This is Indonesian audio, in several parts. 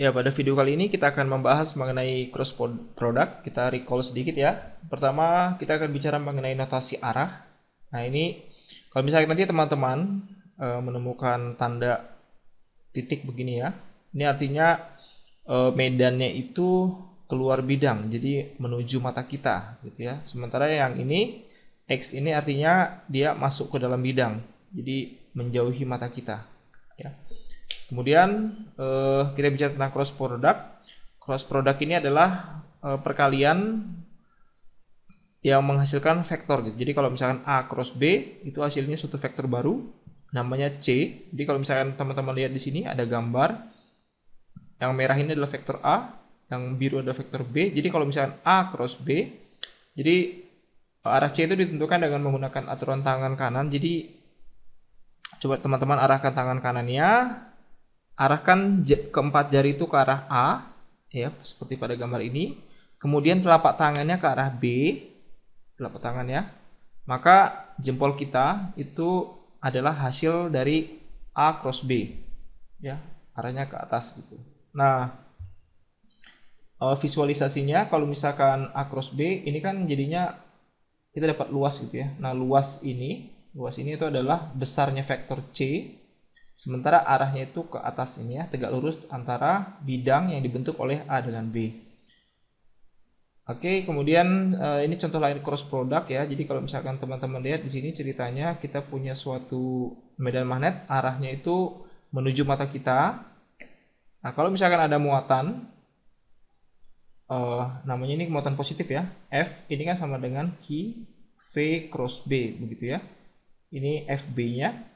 Ya, pada video kali ini kita akan membahas mengenai cross product. Kita recall sedikit ya. Pertama, kita akan bicara mengenai notasi arah. Nah, ini kalau misalnya nanti teman-teman e, menemukan tanda titik begini ya. Ini artinya e, medannya itu keluar bidang, jadi menuju mata kita gitu ya. Sementara yang ini X ini artinya dia masuk ke dalam bidang. Jadi menjauhi mata kita ya. Kemudian eh, kita bicara tentang cross product. Cross product ini adalah eh, perkalian yang menghasilkan vektor gitu. Jadi kalau misalkan A cross B itu hasilnya suatu vektor baru namanya C. Jadi kalau misalkan teman-teman lihat di sini ada gambar yang merah ini adalah vektor A, yang biru adalah vektor B. Jadi kalau misalkan A cross B, jadi eh, arah C itu ditentukan dengan menggunakan aturan tangan kanan. Jadi coba teman-teman arahkan tangan kanannya Arahkan keempat jari itu ke arah A, ya, seperti pada gambar ini. Kemudian telapak tangannya ke arah B, telapak tangannya. Maka jempol kita itu adalah hasil dari A cross B. Ya, arahnya ke atas gitu. Nah, e, visualisasinya kalau misalkan A cross B ini kan jadinya kita dapat luas gitu ya. Nah, luas ini, luas ini itu adalah besarnya vektor C Sementara arahnya itu ke atas ini ya, tegak lurus antara bidang yang dibentuk oleh A dengan B. Oke, kemudian eh, ini contoh lain cross product ya. Jadi kalau misalkan teman-teman lihat di sini ceritanya kita punya suatu medan magnet, arahnya itu menuju mata kita. Nah, kalau misalkan ada muatan, uh, namanya ini muatan positif ya. F ini kan sama dengan Q V cross B begitu ya. Ini FB-nya.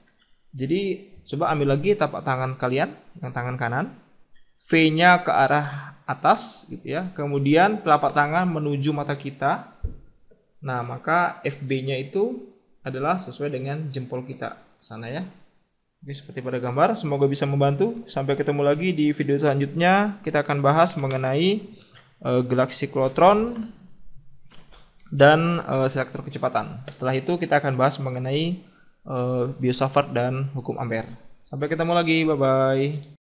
Jadi coba ambil lagi tapak tangan kalian yang tangan kanan. V-nya ke arah atas gitu ya. Kemudian telapak tangan menuju mata kita. Nah, maka FB-nya itu adalah sesuai dengan jempol kita sana ya. Oke, seperti pada gambar, semoga bisa membantu. Sampai ketemu lagi di video selanjutnya. Kita akan bahas mengenai uh, eh, galaksi klotron dan uh, selektor kecepatan. Setelah itu kita akan bahas mengenai uh, eh, biosafar dan hukum ampere. Sampai ketemu lagi, bye bye.